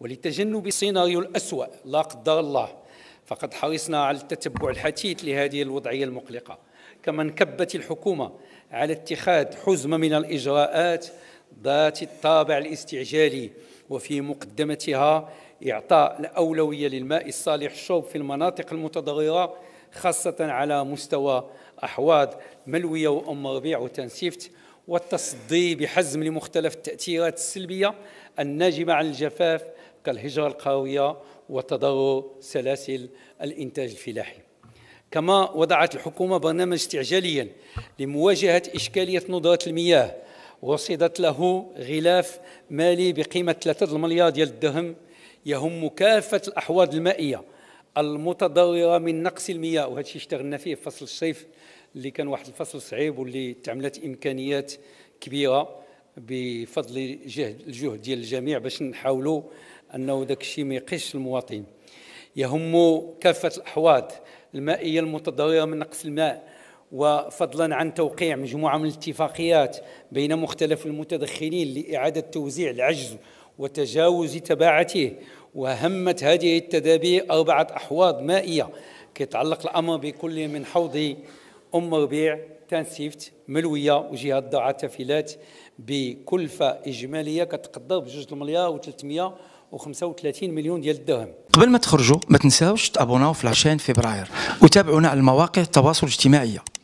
ولتجنب سيناريو الأسوأ لا قدر الله فقد حرصنا على التتبع الحثيث لهذه الوضعية المقلقة كما انكبت الحكومة على اتخاذ حزمة من الإجراءات ذات الطابع الاستعجالي وفي مقدمتها إعطاء الأولوية للماء الصالح الشرب في المناطق المتضررة خاصة على مستوى أحواض ملوية وأم ربيع وتنسيفت والتصدي بحزم لمختلف التأثيرات السلبية الناجمة عن الجفاف كالهجرة القوية وتضرر سلاسل الإنتاج الفلاحي كما وضعت الحكومة برنامج استعجاليا لمواجهة إشكالية ندرة المياه وصدت له غلاف مالي بقيمة 3 مليار ديال الدرهم يهم كافة الأحواض المائية المتضرره من نقص المياه وهذا الشيء اشتغلنا فيه في فصل الصيف اللي كان واحد الفصل صعيب واللي تعملت امكانيات كبيره بفضل جهد الجهد ديال الجميع باش نحاولوا انه داك الشيء ما يقيش المواطن يهم كافه الاحواض المائيه المتضرره من نقص الماء وفضلا عن توقيع مجموعه من الاتفاقيات بين مختلف المتدخلين لاعاده توزيع العجز وتجاوز تباعته وهمت هذه التدابير أربعة أحواض مائية كيتعلق الأمر بكل من حوض أم ربيع تانسيفت ملوية وجهة درعا تافيلات بكلفة إجمالية كتقدر بجوج المليار و 335 و35 مليون ديال الدرهم قبل ما تخرجوا ما تنساوش تابوناو في العشرين فبراير وتابعونا على المواقع التواصل الاجتماعي